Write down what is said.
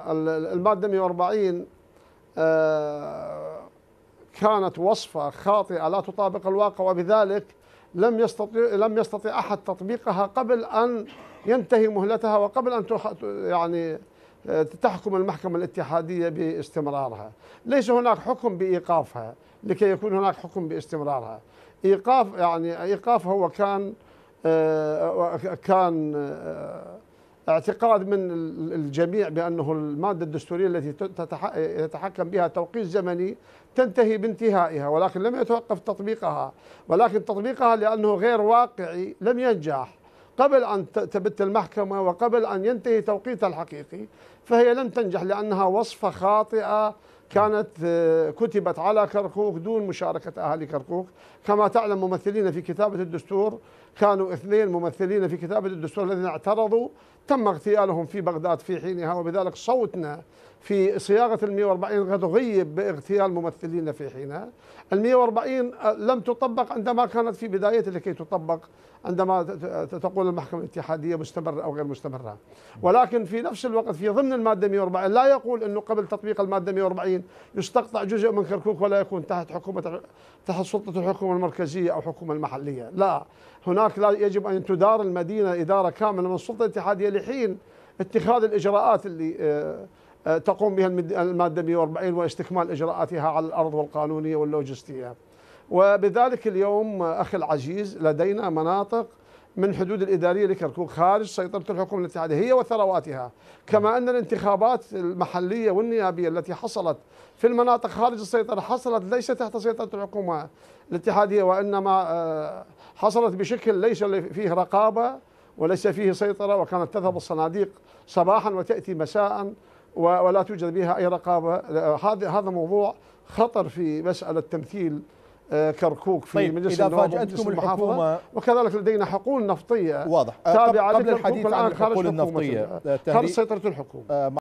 المادة 140 آه، كانت وصفة خاطئة لا تطابق الواقع وبذلك لم يستطيع لم يستطيع أحد تطبيقها قبل أن ينتهي مهلتها وقبل أن يعني آه، تحكم المحكمة الاتحادية باستمرارها ليس هناك حكم بإيقافها لكي يكون هناك حكم باستمرارها إيقاف يعني إيقاف هو كان آه، كان اعتقاد من الجميع بانه الماده الدستوريه التي يتحكم بها توقيت زمني تنتهي بانتهائها ولكن لم يتوقف تطبيقها ولكن تطبيقها لانه غير واقعي لم ينجح قبل ان تبت المحكمه وقبل ان ينتهي توقيتها الحقيقي فهي لن تنجح لانها وصفه خاطئه كانت آه، كتبت على كركوك دون مشاركة أهالي كركوك كما تعلم ممثلين في كتابة الدستور كانوا اثنين ممثلين في كتابة الدستور الذين اعترضوا تم اغتيالهم في بغداد في حينها وبذلك صوتنا في صياغة ال 140 قد غيب باغتيال ممثلين في حينها ال 140 آه، لم تطبق عندما كانت في بداية لكي تطبق عندما تقول المحكمة الاتحادية مستمرة أو غير مستمرة ولكن في نفس الوقت في ضمن المادة 140 لا يقول أنه قبل تطبيق المادة 140 يستقطع جزء من كركوك ولا يكون تحت حكومة تحت سلطة الحكومة المركزية أو الحكومة المحلية لا هناك لا يجب أن تدار المدينة إدارة كاملة من السلطة الاتحادية لحين اتخاذ الإجراءات اللي آه، آه، تقوم بها المادة 140 واستكمال إجراءاتها على الأرض والقانونية واللوجستية وبذلك اليوم أخي العزيز لدينا مناطق من حدود الإدارية لكركوك خارج سيطرة الحكومة الاتحادية هي وثرواتها كما أن الانتخابات المحلية والنيابية التي حصلت في المناطق خارج السيطرة حصلت ليس تحت سيطرة الحكومة الاتحادية وإنما آه، حصلت بشكل ليس فيه رقابة وليس فيه سيطرة وكانت تذهب الصناديق صباحا وتأتي مساء ولا توجد بها أي رقابة آه، هذا موضوع خطر في مسألة تمثيل آه، كركوك في طيب مجلس النواب ومجلس المحافظة وكذلك لدينا حقول نفطية واضح آه، تابعة قبل الحديث عن الحقول النفطية آه، خارج سيطرة الحكومة